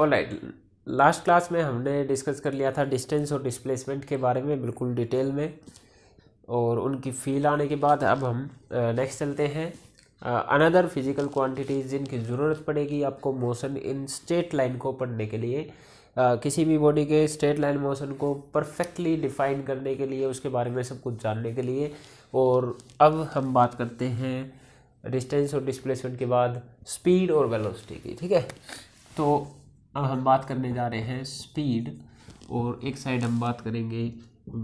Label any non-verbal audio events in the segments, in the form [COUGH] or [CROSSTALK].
Alright last class में हमने discuss कर लिया था डिस्टेंस और डिस्प्लेसमेंट के बारे में बिल्कुल डिटेल में और उनकी फील आने के बाद अब हम नेक्स्ट चलते हैं अनदर फिजिकल क्वांटिटीज़ जिनकी ज़रूरत पड़ेगी आपको मोशन इन स्ट्रेट लाइन को पढ़ने के लिए Uh, किसी भी बॉडी के स्ट्रेट लाइन मोशन को परफेक्टली डिफाइन करने के लिए उसके बारे में सब कुछ जानने के लिए और अब हम बात करते हैं डिस्टेंस और डिस्प्लेसमेंट के बाद स्पीड और वेलोसिटी की ठीक है तो अब हम बात करने जा रहे हैं स्पीड और एक साइड हम बात करेंगे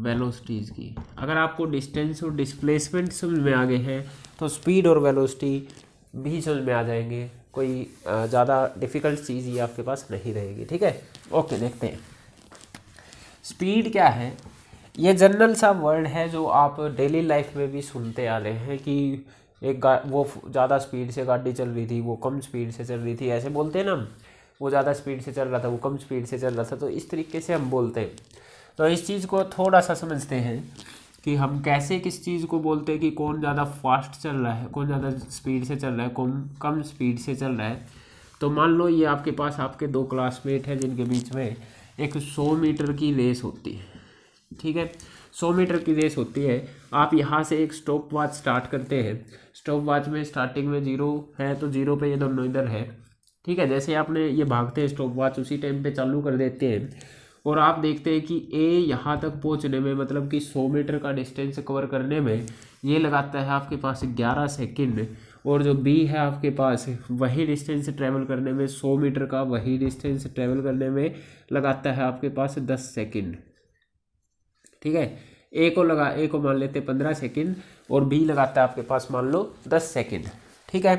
वेलोसिटीज़ की अगर आपको डिस्टेंस और डिस्प्लेसमेंट समझ में आ गए हैं तो स्पीड और वेलोसिटी भी समझ में आ जाएंगे कोई ज़्यादा डिफ़िकल्ट चीज़ ये आपके पास नहीं रहेगी ठीक है ओके देखते हैं स्पीड क्या है ये जनरल सा वर्ड है जो आप डेली लाइफ में भी सुनते आ रहे हैं कि एक गा वो ज़्यादा स्पीड से गाड़ी चल रही थी वो कम स्पीड से चल रही थी ऐसे बोलते हैं ना वो ज़्यादा स्पीड से चल रहा था वो कम स्पीड से चल रहा था तो इस तरीके से हम बोलते हैं तो इस चीज़ को थोड़ा सा समझते हैं कि हम कैसे किस चीज़ को बोलते हैं कि कौन ज़्यादा फास्ट चल रहा है कौन ज़्यादा स्पीड से चल रहा है कौन कम स्पीड से चल रहा है तो मान लो ये आपके पास आपके दो क्लासमेट हैं जिनके बीच में एक सौ मीटर की रेस होती है ठीक है सौ मीटर की रेस होती है आप यहाँ से एक स्टॉप वॉच स्टार्ट करते हैं स्टॉप वॉच में स्टार्टिंग में जीरो है तो जीरो पे ये दोनों इधर है ठीक है जैसे आपने ये भागते हैं स्टॉप वॉच उसी टाइम पे चालू कर देते हैं और आप देखते हैं कि ए यहाँ तक पहुँचने में मतलब कि सौ मीटर का डिस्टेंस कवर करने में ये लगाता है आपके पास ग्यारह सेकेंड और जो बी है आपके पास वही डिस्टेंस ट्रैवल करने में सौ मीटर का वही डिस्टेंस ट्रैवल करने में लगाता है आपके पास दस सेकेंड ठीक है ए को लगा ए को मान लेते पंद्रह सेकेंड और बी लगाता है आपके पास मान लो दस सेकेंड ठीक है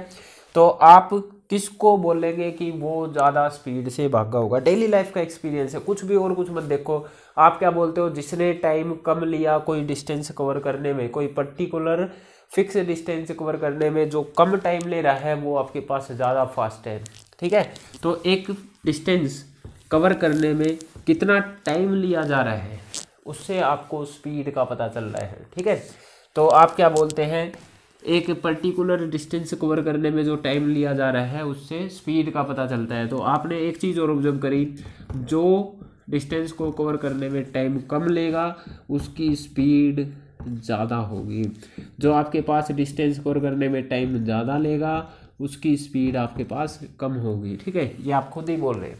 तो आप किसको बोलेंगे कि वो ज़्यादा स्पीड से भागा होगा डेली लाइफ का एक्सपीरियंस है कुछ भी और कुछ मत देखो आप क्या बोलते हो जिसने टाइम कम लिया कोई डिस्टेंस कवर करने में कोई पर्टिकुलर फिक्स डिस्टेंस कवर करने में जो कम टाइम ले रहा है वो आपके पास ज़्यादा फास्ट है ठीक है तो एक डिस्टेंस कवर करने में कितना टाइम लिया जा रहा है उससे आपको स्पीड का पता चल रहा है ठीक है तो आप क्या बोलते हैं एक पर्टिकुलर डिस्टेंस कवर करने में जो टाइम लिया जा रहा है उससे स्पीड का पता चलता है तो आपने एक चीज़ और ऑब्जर्व करी जो डिस्टेंस को कवर करने में टाइम कम लेगा उसकी स्पीड ज़्यादा होगी जो आपके पास डिस्टेंस कवर करने में टाइम ज़्यादा लेगा उसकी स्पीड आपके पास कम होगी ठीक है ये आप खुद ही बोल रहे हैं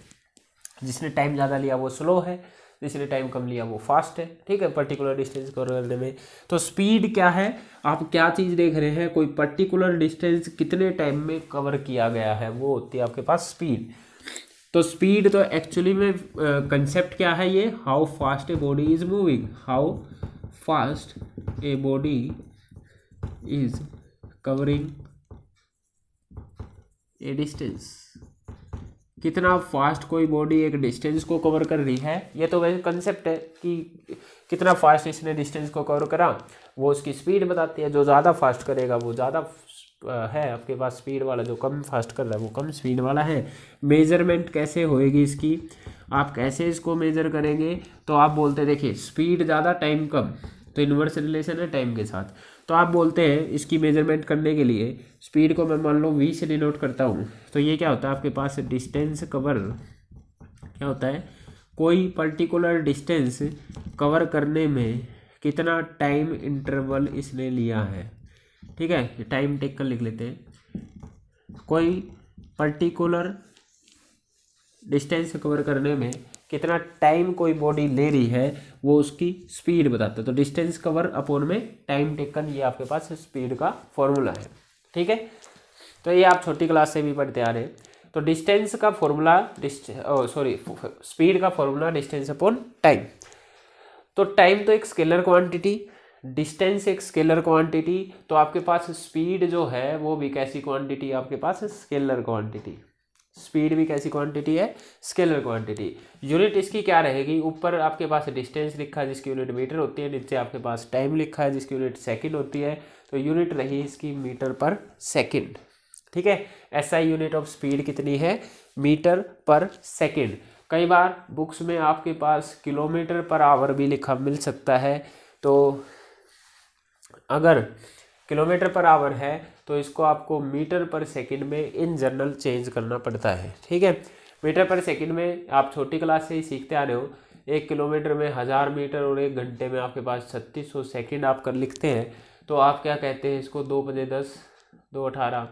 जिसने टाइम ज़्यादा लिया वो स्लो है तो इसलिए टाइम कम लिया वो फास्ट है ठीक है पर्टिकुलर डिस्टेंस कवर करने में तो स्पीड क्या है आप क्या चीज़ देख रहे हैं कोई पर्टिकुलर डिस्टेंस कितने टाइम में कवर किया गया है वो होती है आपके पास स्पीड तो स्पीड तो एक्चुअली में कंसेप्ट क्या है ये how fast a body is moving how fast a body is covering a distance कितना फास्ट कोई बॉडी एक डिस्टेंस को कवर कर रही है ये तो वैसे कंसेप्ट है कि कितना फास्ट इसने डिस्टेंस को कवर करा वो उसकी स्पीड बताती है जो ज़्यादा फास्ट करेगा वो ज़्यादा है आपके पास स्पीड वाला जो कम फास्ट कर रहा है वो कम स्पीड वाला है मेजरमेंट कैसे होएगी इसकी आप कैसे इसको मेजर करेंगे तो आप बोलते देखिए स्पीड ज़्यादा टाइम कम तो इन्वर्स रिलेशन है टाइम के साथ तो आप बोलते हैं इसकी मेजरमेंट करने के लिए स्पीड को मैं मान लो वी से डिनोट करता हूँ तो ये क्या होता है आपके पास डिस्टेंस कवर क्या होता है कोई पर्टिकुलर डिस्टेंस कवर करने में कितना टाइम इंटरवल इसने लिया है ठीक है टाइम टेक कर लिख लेते हैं कोई पर्टिकुलर डिस्टेंस कवर करने में कितना टाइम कोई बॉडी ले रही है वो उसकी स्पीड बताता है तो डिस्टेंस कवर अपोन में टाइम टेकन ये आपके पास स्पीड का फॉर्मूला है ठीक है तो ये आप छोटी क्लास से भी पढ़ते आ रहे हैं तो डिस्टेंस का फॉर्मूला सॉरी स्पीड का फॉर्मूला डिस्टेंस अपॉन टाइम तो टाइम तो एक स्केलर क्वांटिटी डिस्टेंस एक स्केलर क्वांटिटी तो आपके पास स्पीड जो है वो भी कैसी क्वांटिटी आपके पास स्केलर क्वांटिटी स्पीड भी कैसी क्वांटिटी है स्केलर क्वांटिटी यूनिट इसकी क्या रहेगी ऊपर आपके पास डिस्टेंस लिखा है जिसकी यूनिट मीटर होती है नीचे आपके पास टाइम लिखा है जिसकी यूनिट सेकंड होती है तो यूनिट रही इसकी मीटर पर सेकंड ठीक है ऐसा यूनिट ऑफ स्पीड कितनी है मीटर पर सेकंड कई बार बुक्स में आपके पास किलोमीटर पर आवर भी लिखा मिल सकता है तो अगर किलोमीटर पर आवर है तो इसको आपको मीटर पर सेकंड में इन जनरल चेंज करना पड़ता है ठीक है मीटर पर सेकंड में आप छोटी क्लास से ही सीखते आ रहे हो एक किलोमीटर में हज़ार मीटर और एक घंटे में आपके पास छत्तीस सौ सेकेंड आप कर लिखते हैं तो आप क्या कहते हैं इसको दो बजे दस दो अठारह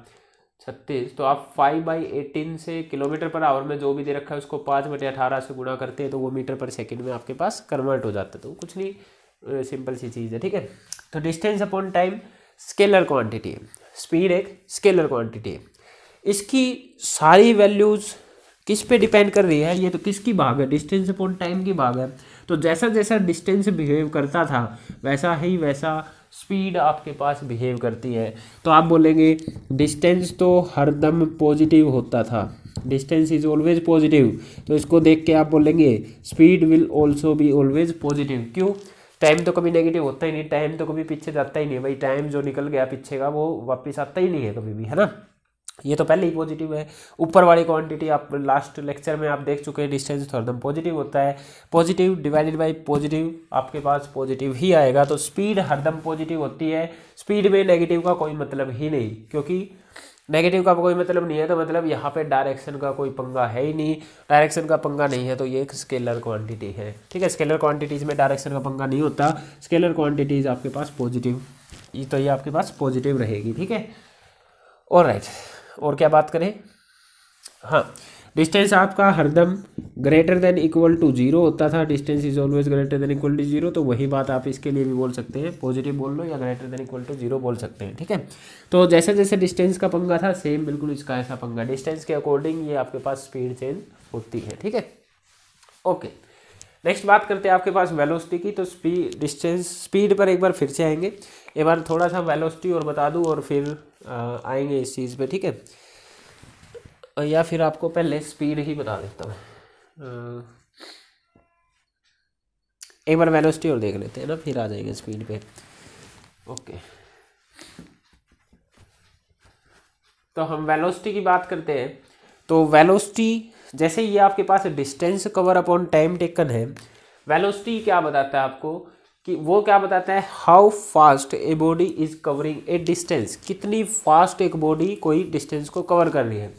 छत्तीस तो आप फाइव बाई एटीन से किलोमीटर पर आवर में जो भी दे रखा है उसको पाँच बटे अठारह से गुणा करते हैं तो वो मीटर पर सेकेंड में आपके पास कन्वर्ट हो जाता है तो कुछ नहीं सिंपल सी चीज़ है ठीक है तो distance upon time scalar quantity है स्पीड एक स्केलर क्वांटिटी है इसकी सारी वैल्यूज़ किस पे डिपेंड कर रही है ये तो किसकी भाग है डिस्टेंस अपॉन टाइम की भाग है तो जैसा जैसा डिस्टेंस बिहेव करता था वैसा ही वैसा स्पीड आपके पास बिहेव करती है तो आप बोलेंगे डिस्टेंस तो हरदम पॉजिटिव होता था डिस्टेंस इज ऑलवेज पॉजिटिव तो इसको देख के आप बोलेंगे speed will also be always positive क्यों टाइम तो कभी नेगेटिव होता ही नहीं टाइम तो कभी पीछे जाता ही नहीं भाई टाइम जो निकल गया पीछे का वो वापस आता ही नहीं है कभी भी है ना ये तो पहले ही पॉजिटिव है ऊपर वाली क्वांटिटी आप लास्ट लेक्चर में आप देख चुके हैं डिस्टेंस तो एकदम पॉजिटिव होता है पॉजिटिव डिवाइडेड बाय पॉजिटिव आपके पास पॉजिटिव ही आएगा तो स्पीड हरदम पॉजिटिव होती है स्पीड में नेगेटिव का कोई मतलब ही नहीं क्योंकि नेगेटिव का कोई मतलब नहीं है तो मतलब यहाँ पे डायरेक्शन का कोई पंगा है ही नहीं डायरेक्शन का पंगा नहीं है तो ये एक स्केलर क्वांटिटी है ठीक है स्केलर क्वांटिटीज़ में डायरेक्शन का पंगा नहीं होता स्केलर क्वांटिटीज़ आपके पास पॉजिटिव ये तो ये आपके पास पॉजिटिव रहेगी ठीक है और राइट और क्या बात करें हाँ डिस्टेंस आपका हरदम greater than equal to zero होता था distance is always greater than equal to zero तो वही बात आप इसके लिए भी बोल सकते हैं पॉजिटिव बोल लो या greater than equal to zero बोल सकते हैं ठीक है तो जैसे जैसे डिस्टेंस का पंगा था सेम बिल्कुल इसका ऐसा पंगा डिस्टेंस के अकॉर्डिंग ये आपके पास स्पीड चेंज होती है ठीक है ओके नेक्स्ट बात करते हैं आपके पास वेलोसिटी की तो स्पीड डिस्टेंस स्पीड पर एक बार फिर से आएंगे एक बार थोड़ा सा वेलोसिटी और बता दूँ और फिर आएंगे इस चीज़ पर ठीक है या फिर आपको पहले स्पीड ही बता देता हूँ एक बार वेलोसिटी और देख लेते हैं ना फिर आ जाएंगे स्पीड पे ओके तो हम वेलोसिटी की बात करते हैं तो वेलोसिटी जैसे ये आपके पास distance cover upon time taken है वेलोसिटी क्या बताता है आपको कि वो क्या बताता है how fast a body is covering a distance कितनी फास्ट एक बॉडी कोई डिस्टेंस को कवर कर रही है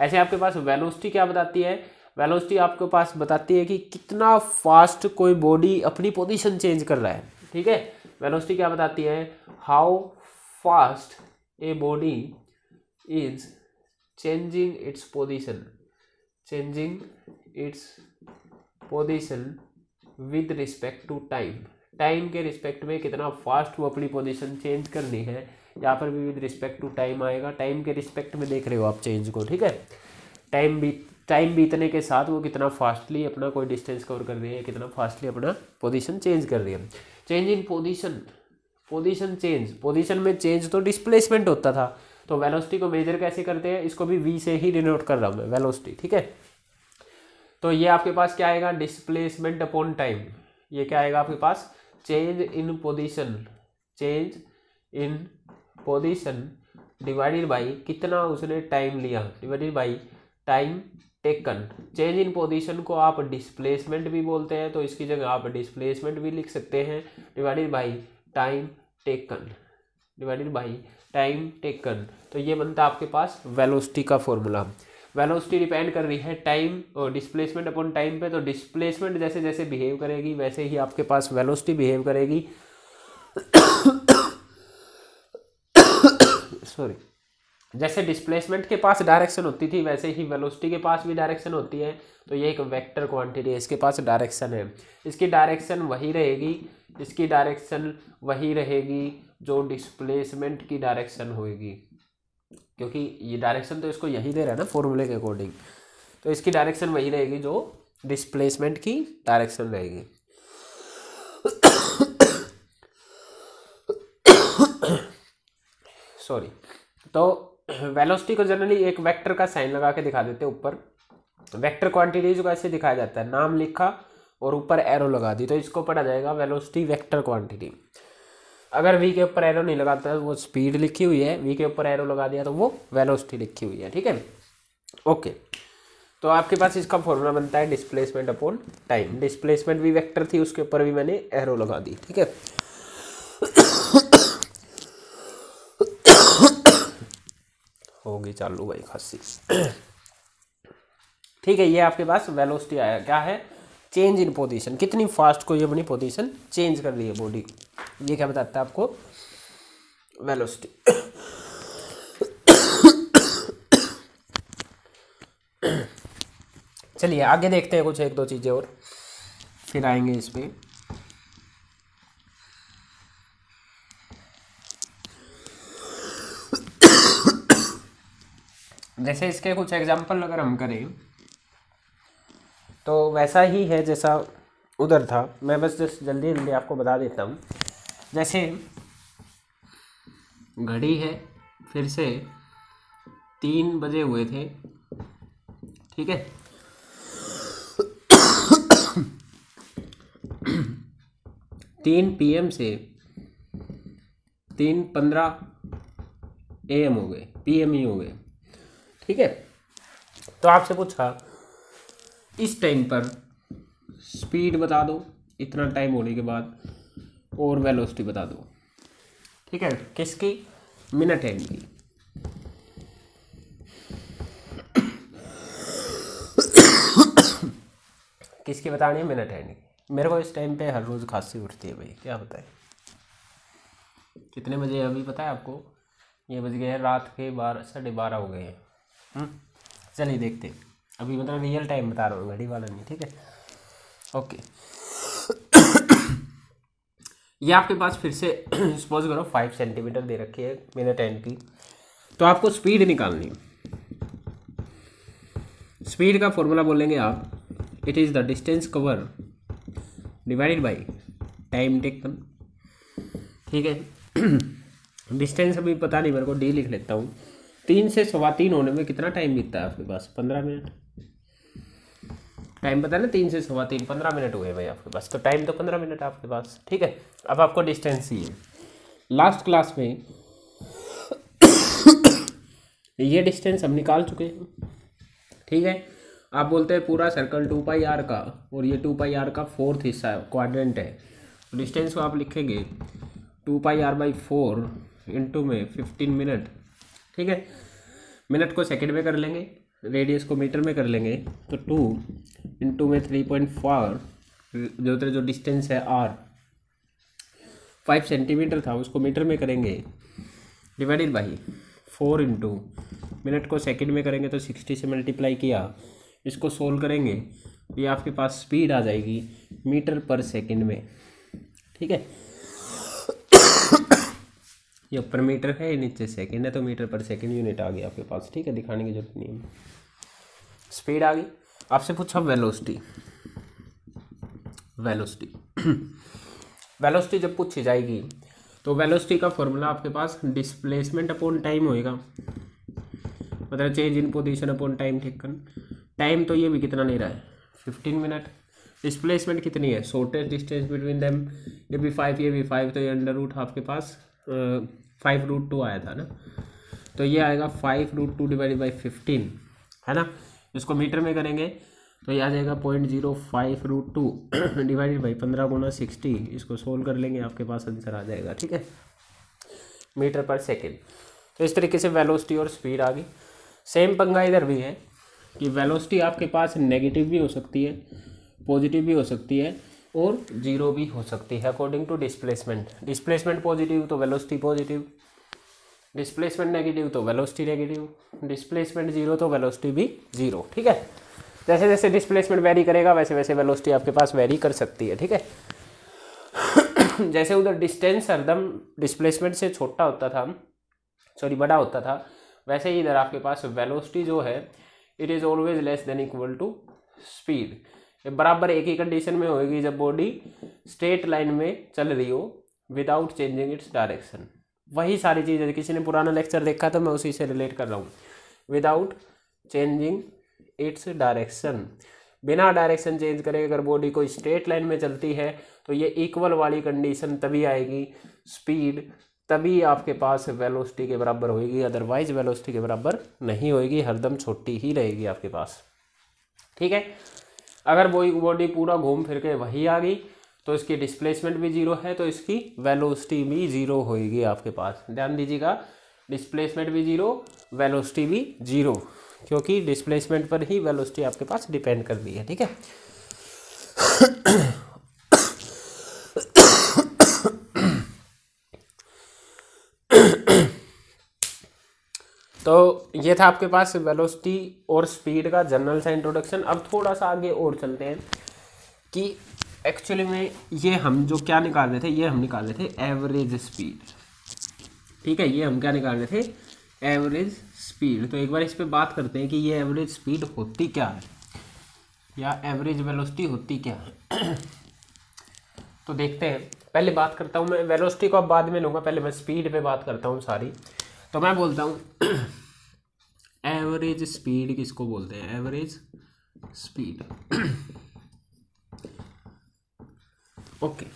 ऐसे आपके पास वेलोसिटी क्या बताती है वेलोसिटी आपके पास बताती है कि कितना फास्ट कोई बॉडी अपनी पोजीशन चेंज कर रहा है ठीक है वेलोसिटी क्या बताती है how fast a body is changing its position changing its position with respect to time time के रिस्पेक्ट में कितना फास्ट वो अपनी पोजीशन चेंज करनी है यहाँ पर भी विद रिस्पेक्ट टू टाइम आएगा टाइम के रिस्पेक्ट में देख रहे हो आप चेंज को ठीक है टाइम बीत टाइम बीतने के साथ वो कितना फास्टली अपना कोई डिस्टेंस कवर कर रही है कितना फास्टली अपना पोजीशन चेंज कर रही है change in position position change position में चेंज तो डिस्प्लेसमेंट होता था तो वेलोसिटी को मेजर कैसे करते हैं इसको भी वी से ही डिनोट कर रहा हूँ मैं वेलोसिटी ठीक है तो ये आपके पास क्या आएगा डिस्प्लेसमेंट अपॉन टाइम ये क्या आएगा आपके पास change in position change in position divided by कितना उसने टाइम लिया divided by time taken change in position को आप डिस्प्लेसमेंट भी बोलते हैं तो इसकी जगह आप डिस्प्लेसमेंट भी लिख सकते हैं divided by time taken divided by time taken तो ये बनता है आपके पास वेलोसिटी का फॉर्मूला वेलोसिटी डिपेंड कर रही है टाइम और डिस्प्लेसमेंट अपॉन टाइम पे तो डिस्प्लेसमेंट जैसे जैसे बिहेव करेगी वैसे ही आपके पास वेलोसिटी बिहेव करेगी सॉरी जैसे डिस्प्लेसमेंट के पास डायरेक्शन होती थी वैसे ही वेलोसिटी के पास भी डायरेक्शन होती है तो ये एक वेक्टर क्वांटिटी है इसके पास डायरेक्शन है इसकी डायरेक्शन वही रहेगी इसकी डायरेक्शन वही रहेगी जो डिस्प्लेसमेंट की डायरेक्शन होगी क्योंकि ये डायरेक्शन तो इसको यही दे रहा है ना फॉर्मूले के अकॉर्डिंग तो इसकी डायरेक्शन वही रहेगी जो डिस्प्लेसमेंट की डायरेक्शन रहेगी सॉरी तो वेलोसिटी को जनरली एक वेक्टर का साइन लगा के दिखा देते हैं ऊपर वेक्टर क्वांटिटीज को ऐसे दिखाया जाता है नाम लिखा और ऊपर एरो लगा दी तो इसको पढ़ा जाएगा वेलोसिटी वेक्टर क्वांटिटी अगर वी के ऊपर एरो नहीं लगाता है वो स्पीड लिखी हुई है वी के ऊपर एरो लगा दिया तो वो वेलोसिटी लिखी हुई है ठीक है ओके तो आपके पास इसका फॉर्मूला बनता है डिस्प्लेसमेंट अपॉन टाइम डिस्प्लेसमेंट भी वेक्टर थी उसके ऊपर भी मैंने एरो लगा दी ठीक है होगी चालू बाई खासी ठीक है ये आपके पास वेलोसिटी आया क्या है चेंज इन पोजीशन कितनी फास्ट को ये अपनी पोजीशन चेंज कर रही है बॉडी ये क्या बताता है आपको वेलोसिटी चलिए आगे देखते हैं कुछ एक दो चीज़ें और फिर आएंगे इसमें जैसे इसके कुछ एग्जाम्पल अगर हम करें तो वैसा ही है जैसा उधर था मैं बस जस्ट जल्दी जल्दी आपको बता देता हूँ जैसे घड़ी है फिर से तीन बजे हुए थे ठीक है तीन पीएम से तीन पंद्रह एम हो गए पीएम ही हो गए ठीक है तो आपसे पूछा इस टाइम पर स्पीड बता दो इतना टाइम होने के बाद और वेलोसिटी बता दो ठीक है किसकी मिनट हैंड की किसकी बतानी है मिनट हैंड की मेरे को इस टाइम पे हर रोज़ खांसी उठती है भाई क्या बताए कितने बजे अभी पता है आपको ये बज गए हैं रात के बारह साढ़े बारह हो गए हैं हाँ? चलिए देखते अभी मतलब रियल टाइम बता रहा हूँ घड़ी वाला नहीं ठीक है ओके ये आपके पास फिर से सपोज करो फाइव सेंटीमीटर दे रखी है मैंने टेन की तो आपको स्पीड निकालनी है स्पीड का फॉर्मूला बोलेंगे आप it is the distance cover divided by time taken ठीक है डिस्टेंस [CLEARS THROAT] अभी पता नहीं मेरे को डी लिख लेता हूँ तीन से सवा तीन होने में कितना टाइम बीतता है आपके पास पंद्रह मिनट टाइम बताया ना तीन से सवा तीन पंद्रह मिनट हुए भाई आपके पास तो टाइम तो पंद्रह मिनट आपके पास ठीक है अब आपको डिस्टेंस ही है लास्ट क्लास में ये डिस्टेंस हम निकाल चुके हैं ठीक है आप बोलते हैं पूरा सर्कल टू पाई आर का और ये टू पाई आर का फोर्थ हिस्सा है क्वाड्रेंट है डिस्टेंस को आप लिखेंगे two pi R by four into में फिफ्टीन मिनट ठीक है मिनट को सेकेंड में कर लेंगे रेडियस को मीटर में कर लेंगे तो टू इंटू में थ्री पॉइंट फोर जो जो डिस्टेंस है आर फाइव सेंटीमीटर था उसको मीटर में करेंगे divided by four into minute को सेकंड में करेंगे तो सिक्सटी से मल्टीप्लाई किया इसको सोल्व करेंगे तो ये आपके पास स्पीड आ जाएगी मीटर पर सेकंड में ठीक है ये ऊपर मीटर है ये नीचे सेकेंड है तो मीटर पर सेकेंड यूनिट आ गई आपके पास ठीक है दिखाने की जरूरत नहीं है स्पीड आ गई आपसे पूछा वेलोसिटी वेलोसिटी वेलोसिटी जब पूछी जाएगी तो वेलोसिटी का फॉर्मूला आपके पास डिस्प्लेसमेंट अपॉन टाइम होएगा मतलब change in position upon time taken time तो ये भी कितना ले रहा है फिफ्टीन मिनट डिस्प्लेसमेंट कितनी है शॉर्टेस्ट डिस्टेंस बिटवीन दैम ये भी फाइव ये भी फाइव तो ये अंडर रूट आपके पास फाइव रूट टू आया था ना तो ये आएगा five root two divide by fifteen है ना इसको मीटर में करेंगे तो ये आ जाएगा point zero five root two [CLEARS THROAT] divided by पंद्रह गुना सिक्सटी इसको सोल्व कर लेंगे आपके पास आंसर आ जाएगा ठीक है मीटर पर सेकेंड तो इस तरीके से वेलोसिटी और स्पीड आ गई सेम पंगा इधर भी है कि वेलोसिटी आपके पास नेगेटिव भी हो सकती है पॉजिटिव भी हो सकती है और जीरो भी हो सकती है according to displacement displacement positive तो वेलोसिटी पॉजिटिव डिस्प्लेसमेंट नेगेटिव तो वेलोसिटी नेगेटिव डिस्प्लेसमेंट जीरो तो वेलोसिटी भी जीरो ठीक है जैसे जैसे डिस्प्लेसमेंट वेरी करेगा वैसे वैसे वेलोसिटी आपके पास वेरी कर सकती है ठीक है [COUGHS] जैसे उधर डिस्टेंस हरदम डिस्प्लेसमेंट से छोटा होता था सॉरी बड़ा होता था वैसे ही इधर आपके पास वेलोसिटी जो है it is always less than equal to speed बराबर एक ही कंडीशन में होगी जब बॉडी स्ट्रेट लाइन में चल रही हो विदाउट चेंजिंग इट्स डायरेक्शन वही सारी चीज़ें किसी ने पुराना लेक्चर देखा तो मैं उसी से रिलेट कर रहा हूँ विदाउट चेंजिंग इट्स डायरेक्शन बिना डायरेक्शन चेंज करे अगर बॉडी कोई स्ट्रेट लाइन में चलती है तो ये इक्वल वाली कंडीशन तभी आएगी स्पीड तभी आपके पास वेलोसिटी के बराबर होगी अदरवाइज वेलोसिटी के बराबर नहीं होगी हरदम छोटी ही रहेगी आपके पास ठीक है अगर वही बॉडी पूरा घूम फिर के वही आ गई तो इसकी डिस्प्लेसमेंट भी जीरो है तो इसकी वेलोसिटी भी जीरो होएगी आपके पास ध्यान दीजिएगा डिस्प्लेसमेंट भी जीरो वेलोसिटी भी जीरो क्योंकि डिस्प्लेसमेंट पर ही वेलोसिटी आपके पास डिपेंड कर रही है ठीक है तो ये था आपके पास वेलोसिटी और स्पीड का जनरल सा इंट्रोडक्शन अब थोड़ा सा आगे और चलते हैं कि एक्चुअली में ये हम जो क्या निकाल रहे थे ये हम निकाल रहे थे एवरेज स्पीड ठीक है ये हम क्या निकाल रहे थे एवरेज स्पीड तो एक बार इस पर बात करते हैं कि ये एवरेज स्पीड होती क्या है या एवरेज वेलोसिटी होती क्या है तो देखते हैं पहले बात करता हूँ मैं वेलोसिटी को अब बाद में लूँगा पहले मैं स्पीड पे बात करता हूँ सारी तो मैं बोलता हूँ एवरेज स्पीड किसको बोलते हैं एवरेज स्पीड ओके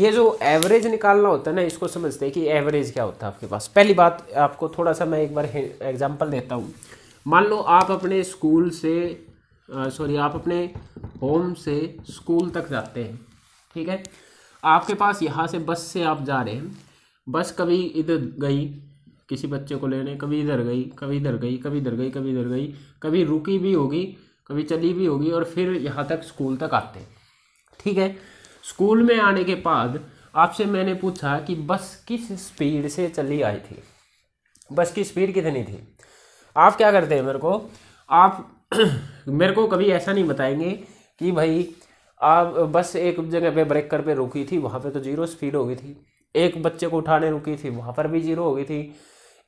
ये जो एवरेज निकालना होता है ना इसको समझते हैं कि एवरेज क्या होता है आपके पास पहली बात आपको थोड़ा सा मैं एक बार एग्जांपल देता हूँ मान लो आप अपने स्कूल से सॉरी आप अपने होम से स्कूल तक जाते हैं ठीक है आपके पास यहाँ से बस से आप जा रहे हैं बस कभी इधर गई किसी बच्चे को लेने कभी इधर गई कभी इधर गई कभी इधर गई कभी इधर गई कभी रुकी भी होगी कभी चली भी होगी और फिर यहाँ तक स्कूल तक आते ठीक है स्कूल में आने के बाद आपसे मैंने पूछा कि बस किस स्पीड से चली आई थी बस की स्पीड कितनी थी आप क्या करते हैं मेरे को आप [CLEARS THROAT] मेरे को कभी ऐसा नहीं बताएंगे कि भाई आप बस एक जगह पे ब्रेक कर पे रुकी थी वहाँ पे तो जीरो स्पीड हो गई थी एक बच्चे को उठाने रुकी थी वहाँ पर भी जीरो हो गई थी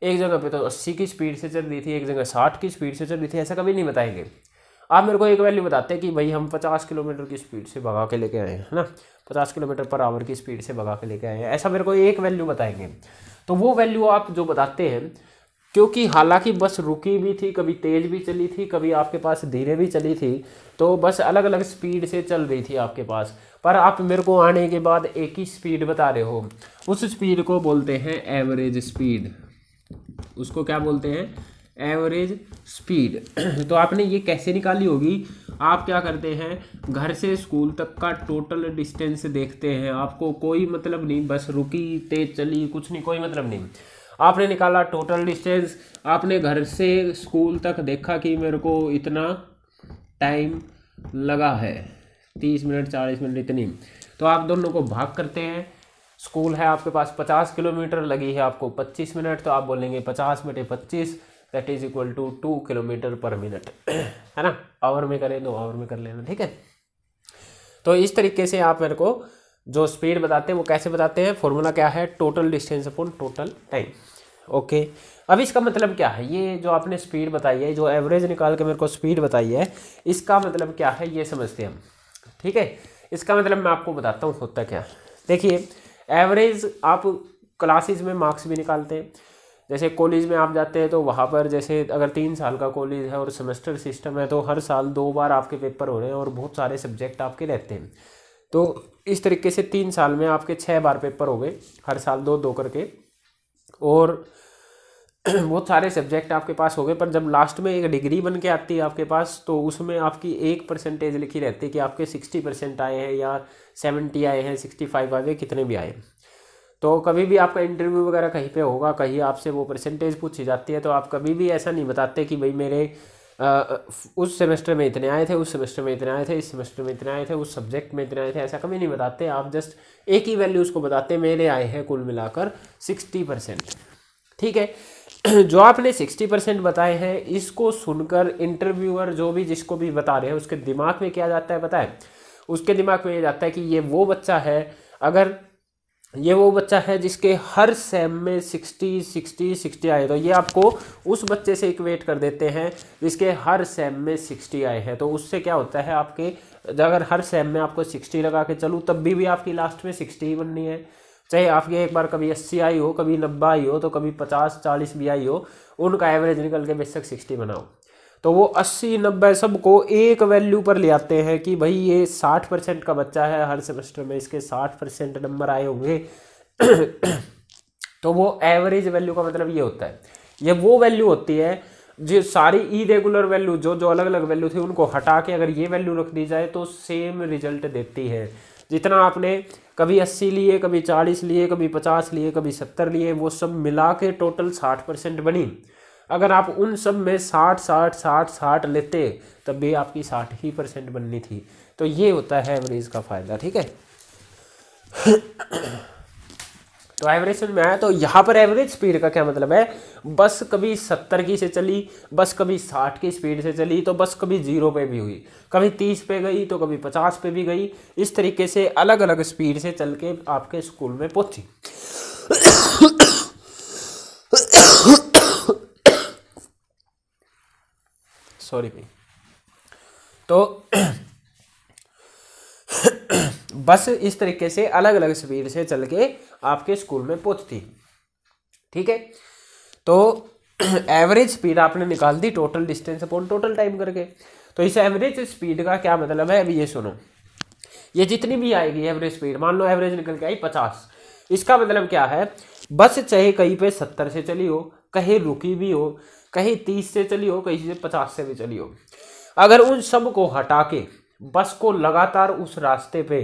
एक जगह पे तो अस्सी की स्पीड से चल रही थी एक जगह साठ की स्पीड से चल रही थी ऐसा कभी नहीं बताएंगे आप मेरे को एक वैल्यू बताते हैं कि भाई हम पचास किलोमीटर की स्पीड से भगा के लेके आए हैं है ना पचास किलोमीटर पर आवर की स्पीड से भगा के लेके आए हैं ऐसा मेरे को एक वैल्यू बताएंगे तो वो वैल्यू आप जो बताते हैं क्योंकि हालांकि बस रुकी भी थी कभी तेज़ भी चली थी कभी आपके पास धीरे भी चली थी तो बस अलग अलग स्पीड से चल रही थी आपके पास पर आप मेरे को आने के बाद एक ही स्पीड बता रहे हो उस स्पीड को बोलते हैं एवरेज स्पीड उसको क्या बोलते हैं एवरेज स्पीड [CLEARS THROAT] तो आपने ये कैसे निकाली होगी आप क्या करते हैं घर से स्कूल तक का टोटल डिस्टेंस देखते हैं आपको कोई मतलब नहीं बस रुकी तेज चली कुछ नहीं कोई मतलब नहीं आपने निकाला टोटल डिस्टेंस आपने घर से स्कूल तक देखा कि मेरे को इतना टाइम लगा है तीस मिनट चालीस मिनट इतनी तो आप दोनों को भाग करते हैं स्कूल है आपके पास पचास किलोमीटर लगी है आपको पच्चीस मिनट तो आप बोलेंगे पचास बटे पच्चीस that is equal to two kilometre per minute है ना आवर में करें दो आवर में कर लेना ठीक है तो इस तरीके से आप मेरे को जो स्पीड बताते हैं वो कैसे बताते हैं फॉर्मूला क्या है total distance upon total time okay अब इसका मतलब क्या है ये जो आपने स्पीड बताई है जो एवरेज निकाल के मेरे को स्पीड बताई है इसका मतलब क्या है ये समझते हैं हम ठीक है इसका मतलब मैं आपको बताता हूँ होता क्या देखिए एवरेज आप क्लासेज में मार्क्स भी निकालते हैं जैसे कॉलेज में आप जाते हैं तो वहाँ पर जैसे अगर तीन साल का कॉलेज है और सेमेस्टर सिस्टम है तो हर साल दो बार आपके पेपर हो रहे हैं और बहुत सारे सब्जेक्ट आपके रहते हैं तो इस तरीके से तीन साल में आपके छः बार पेपर हो गए हर साल दो दो करके और [CLEARS THROAT] बहुत सारे सब्जेक्ट आपके पास हो गए पर जब लास्ट में एक डिग्री बन के आती है आपके पास तो उसमें आपकी एक परसेंटेज लिखी रहती है कि आपके सिक्सटी परसेंट आए हैं या सेवेंटी आए हैं सिक्सटी फाइव आए कितने भी आए तो कभी भी आपका इंटरव्यू वगैरह कहीं पे होगा कहीं आपसे वो परसेंटेज पूछी जाती है तो आप कभी भी ऐसा नहीं बताते कि भाई मेरे उस सेमेस्टर में इतने आए थे उस सेमेस्टर में इतने आए थे इस सेमेस्टर में इतने आए थे उस सब्जेक्ट में इतने आए थे ऐसा कभी नहीं बताते आप जस्ट एक ही वैल्यू उसको बताते मेरे आए हैं कुल मिलाकर सिक्सटी परसेंट ठीक है [CLEARS THROAT] जो आपने सिक्सटी परसेंट बताए हैं इसको सुनकर इंटरव्यूअर जो भी जिसको भी बता रहे हैं उसके दिमाग में क्या जाता है बताए उसके दिमाग में ये जाता है कि ये वो बच्चा है अगर ये वो बच्चा है जिसके हर सेम में सिक्सटी सिक्सटी सिक्सटी आए तो ये आपको उस बच्चे से इक्वेट कर देते हैं जिसके हर सेम में सिक्सटी आए हैं तो उससे क्या होता है आपके अगर हर सेम में आपको सिक्सटी लगा के चलूँ तब भी, भी आपकी लास्ट में सिक्सटी ही बननी है चाहे आपकी एक बार कभी अस्सी आई हो कभी नब्बे आई हो तो कभी पचास चालीस भी आई हो उनका एवरेज निकल के बेशक सिक्सटी बनाओ तो वो अस्सी नब्बे सबको एक वैल्यू पर ले आते हैं कि भाई ये साठ परसेंट का बच्चा है हर सेमेस्टर में इसके साठ परसेंट नंबर आए होंगे तो वो एवरेज वैल्यू का मतलब ये होता है ये वो वैल्यू होती है जो सारी इरेगुलर वैल्यू जो जो अलग अलग वैल्यू थी उनको हटा के अगर ये वैल्यू रख दी जाए तो सेम रिजल्ट देती है जितना आपने कभी अस्सी लिए कभी चालीस लिए कभी पचास लिए कभी सत्तर लिए वो सब मिला के टोटल साठ परसेंट बनी अगर आप उन सब में साठ साठ साठ साठ लेते तब भी आपकी साठ ही परसेंट बननी थी तो ये होता है एवरेज का फ़ायदा ठीक है तो एवरेज समझ में आया तो यहाँ पर एवरेज स्पीड का क्या मतलब है बस कभी सत्तर की से चली बस कभी साठ की स्पीड से चली तो बस कभी जीरो पे भी हुई कभी तीस पे गई तो कभी पचास पे भी गई इस तरीके से अलग अलग स्पीड से चल के आपके स्कूल में पहुंची सॉरी भाई तो बस इस तरीके से अलग अलग स्पीड से चल के आपके स्कूल में पहुंचती ठीक है तो एवरेज स्पीड आपने निकाल दी total distance upon total time करके तो इस एवरेज स्पीड का क्या मतलब है अभी ये सुनो ये जितनी भी आएगी एवरेज स्पीड मान लो एवरेज निकल के आई पचास इसका मतलब क्या है बस चाहे कहीं पे सत्तर से चली हो कहीं रुकी भी हो कहीं तीस से चली हो कहीं से पचास से भी चली हो अगर उन सब को हटा के बस को लगातार उस रास्ते पे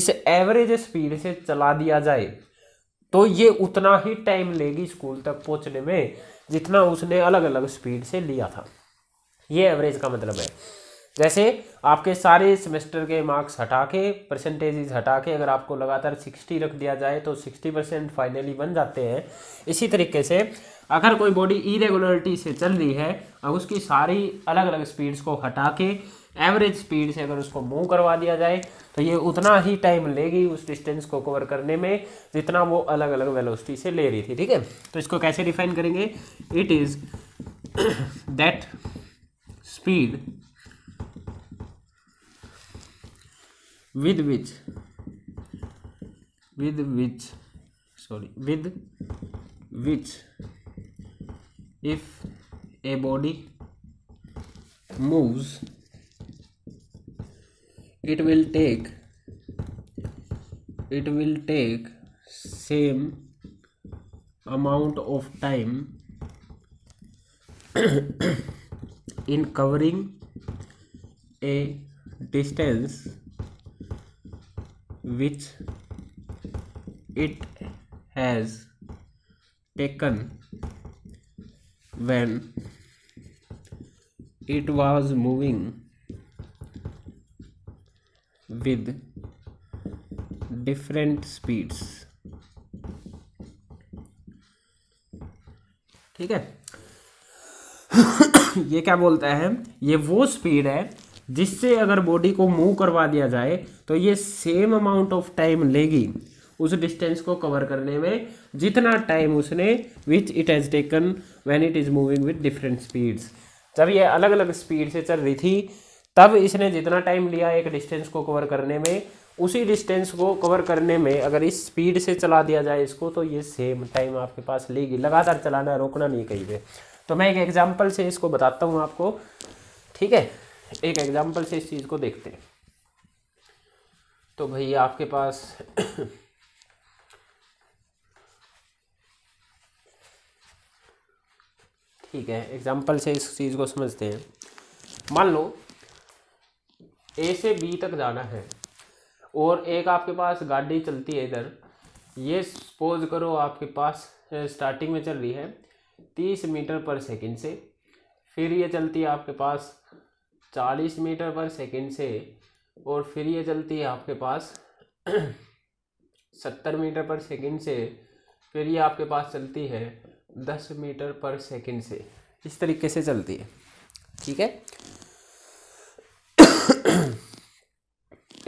इस एवरेज स्पीड से चला दिया जाए तो ये उतना ही टाइम लेगी स्कूल तक पहुंचने में जितना उसने अलग अलग स्पीड से लिया था ये एवरेज का मतलब है जैसे आपके सारे सेमेस्टर के मार्क्स हटा के परसेंटेजेस हटा के अगर आपको लगातार सिक्सटी रख दिया जाए तो सिक्सटी परसेंट फाइनली बन जाते हैं इसी तरीके से अगर कोई बॉडी इरेगुलरिटी से चल रही है और उसकी सारी अलग अलग स्पीड्स को हटा के एवरेज स्पीड से अगर उसको मूव करवा दिया जाए तो ये उतना ही टाइम लेगी उस डिस्टेंस को कवर करने में जितना वो अलग अलग वेलोसिटी से ले रही थी ठीक है तो इसको कैसे डिफाइन करेंगे it is that speed with which with which sorry with which if a body moves it will take it will take same amount of time [COUGHS] in covering a distance which it has taken when it was moving with different speeds ठीक है [COUGHS] ये क्या बोलता है ये वो speed है जिससे अगर बॉडी को मूव करवा दिया जाए तो ये सेम अमाउंट ऑफ टाइम लेगी उस डिस्टेंस को कवर करने में जितना टाइम उसने which it has taken when it is moving with different speeds जब ये अलग अलग स्पीड से चल रही थी तब इसने जितना टाइम लिया एक डिस्टेंस को कवर करने में उसी डिस्टेंस को कवर करने में अगर इस स्पीड से चला दिया जाए इसको तो ये सेम टाइम आपके पास लेगी लगातार चलाना रोकना नहीं कहीं पे तो मैं एक एग्जांपल से इसको बताता हूँ आपको ठीक है एक एग्जांपल से इस चीज़ को देखते हैं तो भैया आपके पास ठीक है एग्जाम्पल से इस चीज़ को समझते हैं मान लो ए से बी तक जाना है और एक आपके पास गाड़ी चलती है इधर ये सपोज करो आपके पास स्टार्टिंग में चल रही है तीस मीटर पर सेकंड से फिर ये चलती है आपके पास चालीस मीटर पर सेकंड से और फिर ये चलती है आपके पास [CLEARS THROAT] सत्तर मीटर पर सेकंड से फिर ये आपके पास चलती है दस मीटर पर सेकंड से इस तरीके से चलती है ठीक है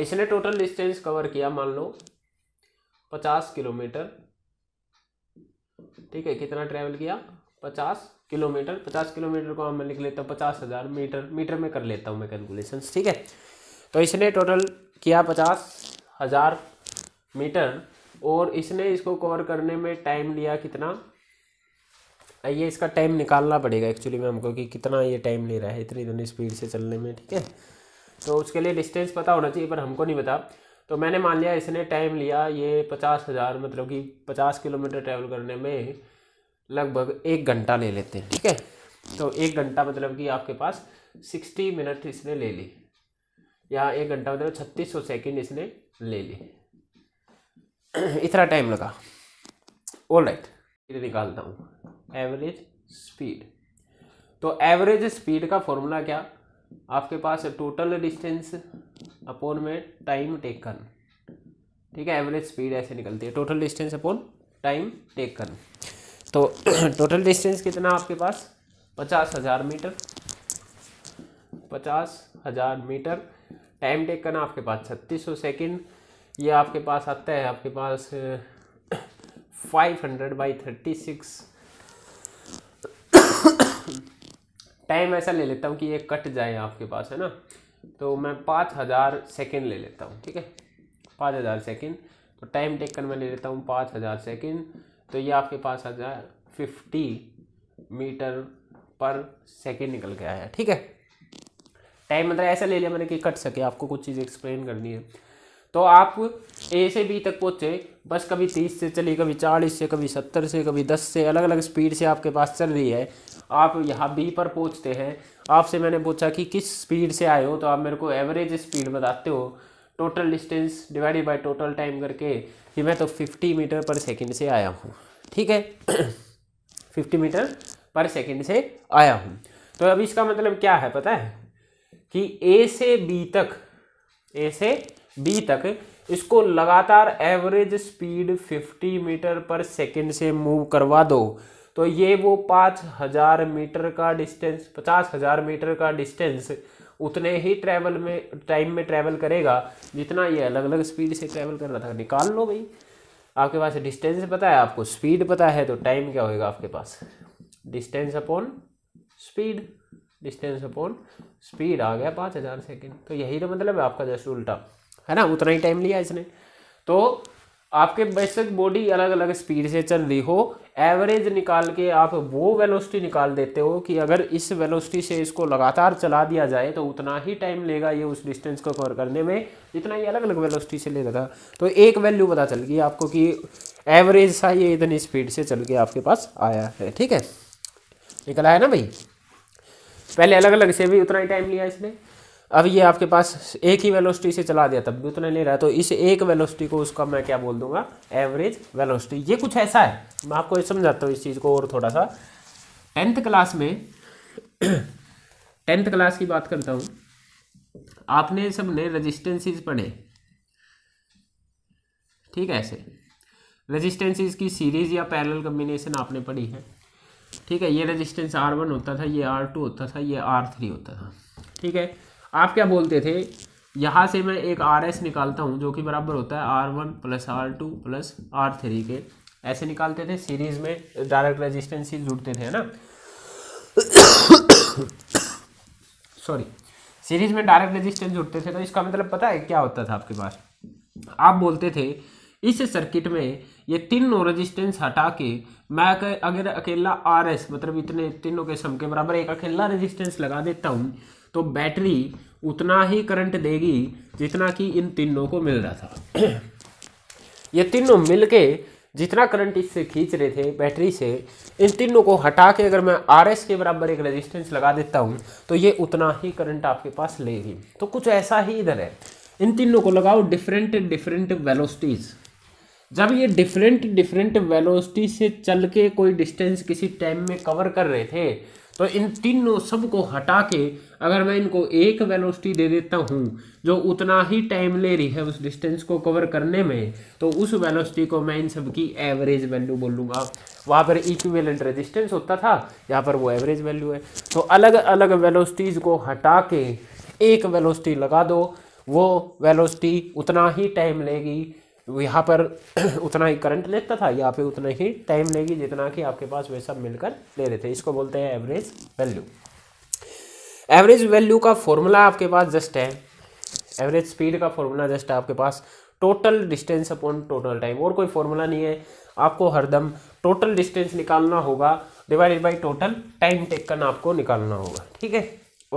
इसने टोटल डिस्टेंस कवर किया मान लो पचास किलोमीटर ठीक है कितना ट्रेवल किया पचास किलोमीटर पचास किलोमीटर को मैं लिख लेता हूँ पचास हज़ार मीटर मीटर में कर लेता हूँ मैं कैलकुलेशन ठीक है तो इसने टोटल किया पचास हज़ार मीटर और इसने इसको कवर करने में टाइम लिया कितना ये इसका टाइम निकालना पड़ेगा एक्चुअली में हमको कि कितना ये टाइम ले रहा है इतनी इतनी स्पीड से चलने में ठीक है तो उसके लिए डिस्टेंस पता होना चाहिए पर हमको नहीं पता तो मैंने मान लिया इसने टाइम लिया ये पचास हज़ार मतलब कि पचास किलोमीटर ट्रैवल करने में लगभग एक घंटा ले लेते हैं ठीक है तो एक घंटा मतलब कि आपके पास सिक्सटी मिनट इसने ले ली या एक घंटा मतलब छत्तीस सौ सेकेंड इसने ले ली [CLEARS THROAT] इतना टाइम लगा ऑल राइट right. निकालता हूँ एवरेज स्पीड तो एवरेज स्पीड का फॉर्मूला क्या आपके पास टोटल डिस्टेंस अपॉन में टाइम टेकन ठीक है एवरेज स्पीड ऐसे निकलती है total distance upon time taken तो टोटल [CLEARS THROAT] डिस्टेंस कितना आपके पास पचास हज़ार मीटर पचास हज़ार मीटर टाइम टेकन आपके पास छत्तीस सौ सेकेंड ये आपके पास आता है आपके पास five hundred by thirty six time ऐसा ले लेता हूँ कि ये कट जाए आपके पास है ना तो मैं पाँच हज़ार सेकेंड ले लेता हूँ ठीक है पाँच हज़ार सेकेंड तो टाइम टेकन मैं ले लेता हूँ पाँच हज़ार सेकेंड तो ये आपके पास आ जाए फिफ्टी मीटर पर सेकेंड निकल गया है ठीक है टाइम मतलब ऐसा ले लिया मैंने कि कट सके आपको कुछ चीज़ एक्सप्लेन करनी है तो आप ए से बी तक पहुँचे बस कभी तीस से चली कभी चालीस से कभी सत्तर से कभी दस से अलग अलग स्पीड से आपके पास चल रही है आप यहाँ बी पर पहुँचते हैं आपसे मैंने पूछा कि किस स्पीड से आए हो तो आप मेरे को एवरेज स्पीड बताते हो total distance divided by total time करके कि मैं तो फिफ्टी मीटर पर सेकेंड से आया हूँ ठीक है फिफ्टी मीटर पर सेकेंड से आया हूँ तो अब इसका मतलब क्या है पता है कि ए से बी तक ए से बी तक इसको लगातार average speed 50 metre per second से मूव करवा दो तो ये वो पाँच हज़ार मीटर का डिस्टेंस पचास हज़ार मीटर का डिस्टेंस उतने ही ट्रैवल में टाइम में ट्रैवल करेगा जितना ये अलग अलग स्पीड से ट्रैवल कर रहा था निकाल लो भाई आपके पास डिस्टेंस पता है आपको स्पीड पता है तो टाइम क्या होएगा आपके पास distance upon speed distance upon speed आ गया पाँच हज़ार सेकेंड तो यही तो मतलब है आपका जस्ट उल्टा है ना उतना ही टाइम लिया इसने तो आपके बेसिक बॉडी अलग अलग स्पीड से चल रही हो एवरेज निकाल के आप वो वेलोसिटी निकाल देते हो कि अगर इस वेलोसिटी से इसको लगातार चला दिया जाए तो उतना ही टाइम लेगा ये उस डिस्टेंस को कवर करने में जितना ये अलग अलग वेलोसिटी से लेता था तो एक वैल्यू पता चल गई आपको कि एवरेज सा ये इतनी स्पीड से चल के आपके पास आया है ठीक है निकला है ना भाई पहले अलग अलग से भी उतना ही टाइम लिया इसने अब ये आपके पास एक ही वेलोसिटी से चला दिया तब भी उतना नहीं रहा तो इस एक वेलोसिटी को उसका मैं क्या बोल दूंगा एवरेज वेलोसिटी ये कुछ ऐसा है मैं आपको समझाता हूँ इस चीज़ को और थोड़ा सा टेंथ क्लास में टेंथ क्लास की बात करता हूँ आपने सबने रजिस्टेंसीज पढ़े ठीक है ऐसे रजिस्टेंसीज की सीरीज या पैरल कम्बिनेशन आपने पढ़ी है ठीक है ये रजिस्टेंस आर वन होता था ये आर टू होता था ये आर थ्री होता था ठीक है आप क्या बोलते थे यहाँ से मैं एक आर एस निकालता हूँ जो कि बराबर होता है R one plus R two plus R three के ऐसे निकालते थे सीरीज में डायरेक्ट रेजिस्टेंस ही जुड़ते थे ना सॉरी सीरीज में डायरेक्ट रेजिस्टेंस जुड़ते थे तो इसका मतलब पता है क्या होता था आपके पास आप बोलते थे इस सर्किट में ये तीनों रेजिस्टेंस हटा के मैं अगर अकेला आर एस मतलब इतने तीनों के सम के बराबर एक अकेला रेजिस्टेंस लगा देता हूँ तो बैटरी उतना ही करंट देगी जितना कि इन तीनों को मिल रहा था [CLEARS THROAT] ये तीनों मिलके जितना करंट इससे खींच रहे थे बैटरी से इन तीनों को हटा के अगर मैं आर के बराबर एक रेजिस्टेंस लगा देता हूँ तो ये उतना ही करंट आपके पास लेगी तो कुछ ऐसा ही इधर है इन तीनों को लगाओ डिफरेंट डिफरेंट वेलोसिटीज़ जब ये डिफरेंट डिफरेंट वेलोसिटी से चल के कोई डिस्टेंस किसी टाइम में कवर कर रहे थे तो इन तीनों सब को हटा के अगर मैं इनको एक वेलोसिटी दे देता हूँ जो उतना ही टाइम ले रही है उस डिस्टेंस को कवर करने में तो उस वेलोसिटी को मैं इन सब की एवरेज वैल्यू बोलूँगा वहाँ पर इक्विवेलेंट रेजिस्टेंस होता था यहाँ पर वो एवरेज वैल्यू है तो अलग अलग वेलोसिटीज़ को हटा के एक वेलोसिटी लगा दो वो वेलोसिटी उतना ही टाइम लेगी यहाँ पर [CLEARS THROAT] उतना ही करंट लेता था यहाँ पे उतना ही टाइम लेगी जितना कि आपके पास वे सब मिलकर ले रहे थे इसको बोलते हैं एवरेज वैल्यू एवरेज वैल्यू का फॉर्मूला आपके पास जस्ट है एवरेज स्पीड का फॉर्मूला जस्ट आपके पास total distance upon total time और कोई फॉर्मूला नहीं है आपको हरदम टोटल डिस्टेंस निकालना होगा divided by total time taken आपको निकालना होगा ठीक है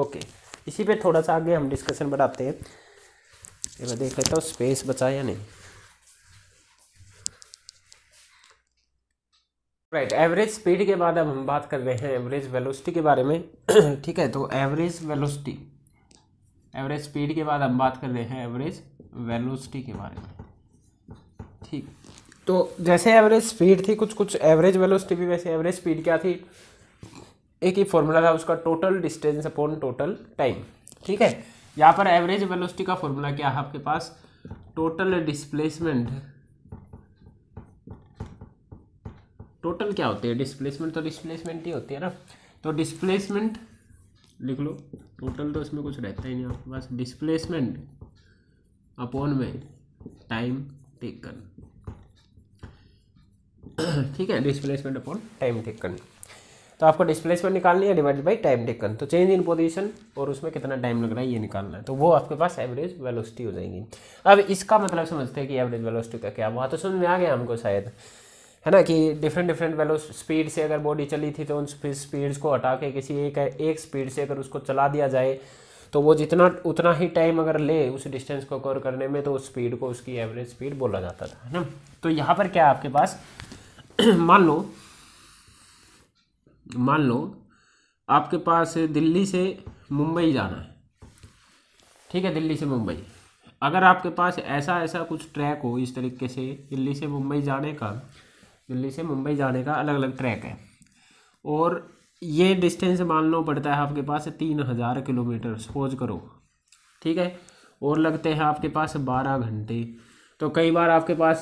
ओके इसी पे थोड़ा सा आगे हम डिस्कशन बढ़ाते हैं देख लेता हूँ स्पेस बचा या नहीं राइट एवरेज स्पीड के बाद अब हम बात कर रहे हैं एवरेज वेलोसिटी के बारे में [CLEARS THROAT] ठीक है तो एवरेज वेलोसिटी एवरेज स्पीड के बाद हम बात कर रहे हैं एवरेज वेलोसिटी के बारे में ठीक तो जैसे एवरेज स्पीड थी कुछ कुछ एवरेज वेलोसिटी भी वैसे एवरेज स्पीड क्या थी एक ही फॉर्मूला था उसका total distance upon total time ठीक है यहाँ पर एवरेज वेलोसिटी का फॉर्मूला क्या है आपके पास टोटल डिस्प्लेसमेंट टोटल क्या होती है डिस्प्लेसमेंट तो डिस्प्लेसमेंट ही होती है ना तो डिस्प्लेसमेंट लिख लो टोटल तो इसमें कुछ रहता ही नहीं आपके पास डिस्प्लेसमेंट अपॉन में टाइम टेकन [CLEARS THROAT] ठीक है डिस्प्लेसमेंट अपॉन टाइम टेकन तो आपको डिस्प्लेसमेंट निकालनी है डिवाइडेड बाई टाइम टेकन तो चेंज इन पोजिशन और उसमें कितना टाइम लग रहा है ये निकालना है तो वो आपके पास एवरेज वेलोसिटी हो जाएगी अब इसका मतलब समझते हैं कि एवरेज वेलोसिटी का क्या हुआ तो समझ में आ गया हमको शायद है ना कि डिफरेंट डिफरेंट वेलो स्पीड से अगर बॉडी चली थी तो उन स्पीड्स को हटा के किसी एक एक स्पीड से अगर उसको चला दिया जाए तो वो जितना उतना ही टाइम अगर ले उस डिस्टेंस को कवर करने में तो उस स्पीड को उसकी एवरेज स्पीड बोला जाता था है ना तो यहाँ पर क्या है आपके पास [CLEARS THROAT] मान लो मान लो आपके पास दिल्ली से मुंबई जाना है ठीक है दिल्ली से मुंबई अगर आपके पास ऐसा ऐसा कुछ ट्रैक हो इस तरीके से दिल्ली से मुंबई जाने का दिल्ली से मुंबई जाने का अलग अलग ट्रैक है और ये डिस्टेंस मान लो पड़ता है आपके पास तीन हज़ार किलोमीटर सपोज करो ठीक है और लगते हैं आपके पास बारह घंटे तो कई बार आपके पास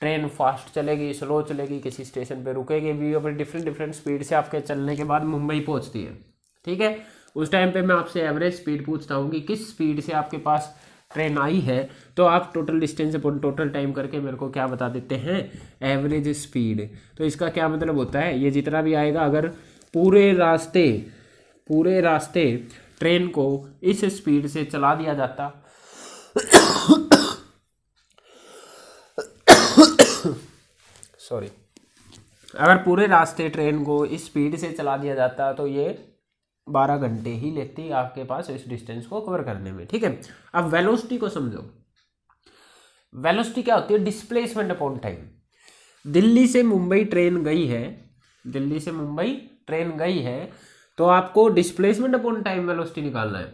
ट्रेन फास्ट चलेगी स्लो चलेगी किसी स्टेशन पे रुकेगी भी अपने डिफरेंट डिफरेंट स्पीड से आपके चलने के बाद मुंबई पहुंचती है ठीक है उस टाइम पे मैं आपसे एवरेज स्पीड पूछता हूँ कि किस स्पीड से आपके पास ट्रेन आई है तो आप total distance upon total time करके मेरे को क्या बता देते हैं एवरेज स्पीड तो इसका क्या मतलब होता है ये जितना भी आएगा अगर पूरे रास्ते पूरे रास्ते ट्रेन को इस स्पीड से चला दिया जाता सॉरी [COUGHS] अगर पूरे रास्ते ट्रेन को इस स्पीड से चला दिया जाता तो ये बारह घंटे ही लेती है आपके पास इस डिस्टेंस को कवर करने में ठीक है अब वेलोसिटी को समझो वेलोसिटी क्या होती है डिस्प्लेसमेंट अपॉन टाइम दिल्ली से मुंबई ट्रेन गई है दिल्ली से मुंबई ट्रेन गई है तो आपको डिस्प्लेसमेंट अपॉन टाइम वेलोसिटी निकालना है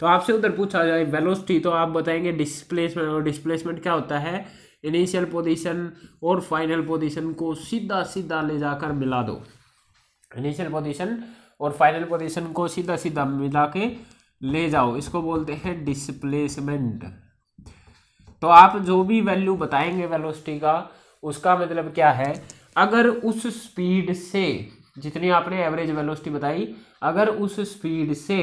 तो आपसे उधर पूछा जाए वेलोसिटी तो आप बताएंगे डिस्प्लेसमेंट और डिस्प्लेसमेंट क्या होता है इनिशियल पोजीशन और फाइनल पोजीशन को सीधा सीधा ले जाकर मिला दो इनिशियल पोजीशन और फाइनल पोजीशन को सीधा सीधा मिला के ले जाओ इसको बोलते हैं डिस्प्लेसमेंट तो आप जो भी वैल्यू बताएंगे वेलोसिटी का उसका मतलब क्या है अगर उस स्पीड से जितनी आपने एवरेज वेलोसिटी बताई अगर उस स्पीड से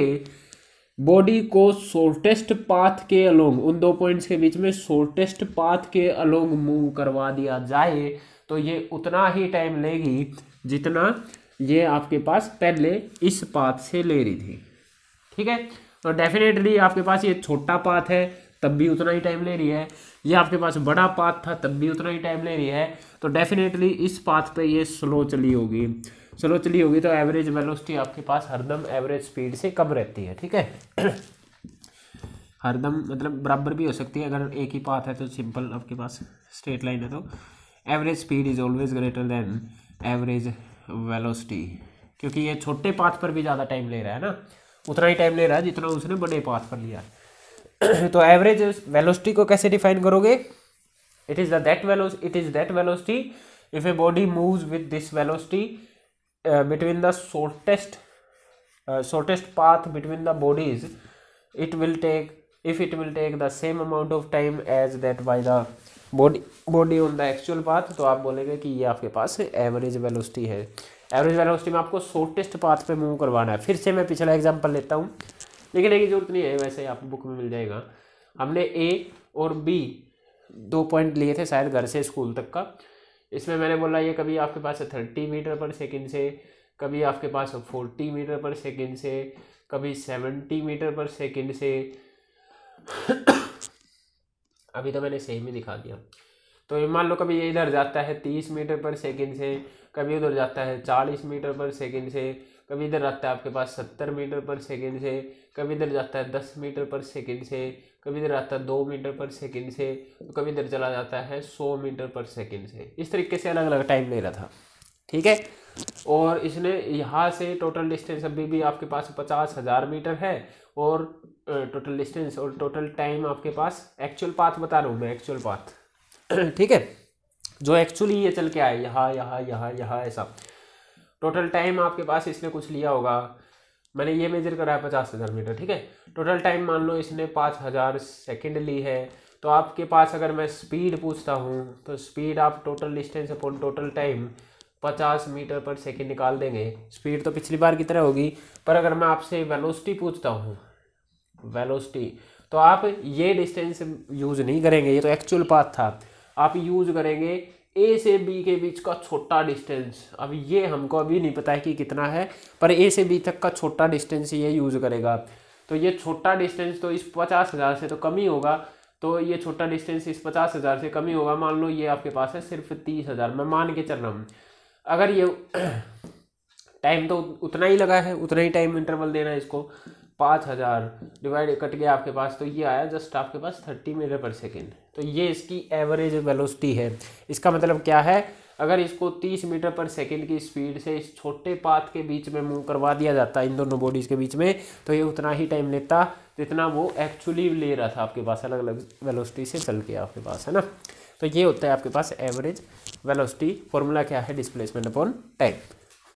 बॉडी को शॉर्टेस्ट पाथ के अलोंग उन दो पॉइंट्स के बीच में शॉर्टेस्ट पाथ के अलोंग मूव करवा दिया जाए तो ये उतना ही टाइम लेगी जितना ये आपके पास पहले इस पाथ से ले रही थी ठीक है और डेफिनेटली आपके पास ये छोटा पाथ है तब भी उतना ही टाइम ले रही है ये आपके पास बड़ा पाथ था तब भी उतना ही टाइम ले रही है तो डेफिनेटली इस पाथ पे ये स्लो चली होगी स्लो चली होगी तो एवरेज वेलोसिटी आपके पास हरदम एवरेज स्पीड से कम रहती है ठीक है हरदम मतलब बराबर भी हो सकती है अगर एक ही पाथ है तो सिंपल आपके पास स्ट्रेट लाइन है तो average speed is always greater than average velocity क्योंकि ये छोटे पाथ पर भी ज़्यादा टाइम ले रहा है ना उतना ही टाइम ले रहा है जितना उसने बड़े पाथ पर लिया [CLEARS THROAT] तो एवरेज वेलोसिटी को कैसे डिफाइन करोगे it is the that velo it is that velocity if a body moves with this velocity between the shortest shortest path between the bodies it will take if it will take the same amount of time as that by the body body on the actual path तो आप बोलेंगे कि ये आपके पास average velocity है average velocity में आपको शॉर्टेस्ट पाथ पे मूव करवाना है फिर से मैं पिछला एग्जांपल लेता हूँ लेकिन एक जरूरत नहीं है वैसे आपको बुक में मिल जाएगा हमने ए और बी दो पॉइंट लिए थे शायद घर से स्कूल तक का इसमें मैंने बोला ये कभी आपके पास थर्टी मीटर पर सेकेंड से कभी आपके पास फोर्टी मीटर पर सेकेंड से कभी सेवेंटी मीटर पर सेकेंड से अभी तो मैंने सेम ही दिखा दिया तो मान लो कभी ये इधर जाता है तीस मीटर पर सेकेंड से कभी उधर जाता है चालीस मीटर पर सेकेंड से कभी इधर आता है आपके पास सत्तर मीटर पर सेकेंड से कभी इधर जाता है दस मीटर पर सेकेंड से कभी इधर आता है दो मीटर पर सेकेंड से तो कभी इधर चला जाता है सौ मीटर पर सेकेंड से इस तरीके से अलग अलग टाइम ले रहा था ठीक है और इसने यहाँ से टोटल डिस्टेंस अभी भी आपके पास पचास हज़ार मीटर है और टोटल डिस्टेंस और टोटल टाइम आपके पास एक्चुअल पाथ बता रहा हूँ मैं एक्चुअल पाथ [CLEARS THROAT] ठीक है जो एक्चुअली ये चल के आए यहाँ यहाँ यहाँ यहाँ ऐसा टोटल टाइम आपके पास इसने कुछ लिया होगा मैंने ये मेजर करा है पचास हज़ार मीटर ठीक है टोटल टाइम मान लो इसने पाँच हज़ार सेकेंड ली है तो आपके पास अगर मैं स्पीड पूछता हूँ तो स्पीड आप total distance upon total time पचास मीटर पर सेकेंड निकाल देंगे स्पीड तो पिछली बार की तरह होगी पर अगर मैं आपसे वेलोसिटी पूछता हूँ वेलोसिटी तो आप ये डिस्टेंस यूज़ नहीं करेंगे ये तो एक्चुअल पाथ था आप यूज़ करेंगे ए से बी के बीच का छोटा डिस्टेंस अब ये हमको अभी नहीं पता है कि कितना है पर ए से बी तक का छोटा डिस्टेंस ये यूज़ करेगा तो ये छोटा डिस्टेंस तो इस पचास हज़ार से तो कम ही होगा तो ये छोटा डिस्टेंस इस पचास हज़ार से कम ही होगा मान लो ये आपके पास है सिर्फ तीस हज़ार मैं मान के चल रहा हूँ अगर ये टाइम [CLEARS THROAT] तो उतना ही लगा है उतना ही टाइम इंटरवल देना है इसको पाँच हज़ार डिवाइड कट गया आपके पास तो ये आया जस्ट आपके पास थर्टी मीटर पर सेकेंड तो ये इसकी एवरेज वेलोसिटी है इसका मतलब क्या है अगर इसको तीस मीटर पर सेकेंड की स्पीड से इस छोटे पाथ के बीच में मूव करवा दिया जाता इन दोनों बॉडीज़ के बीच में तो ये उतना ही टाइम लेता जितना वो एक्चुअली ले रहा था आपके पास अलग अलग वेलोसिटी से चल के आपके पास है ना तो ये होता है आपके पास एवरेज वेलोसिटी फॉर्मूला क्या है डिस्प्लेसमेंट अपॉन टाइम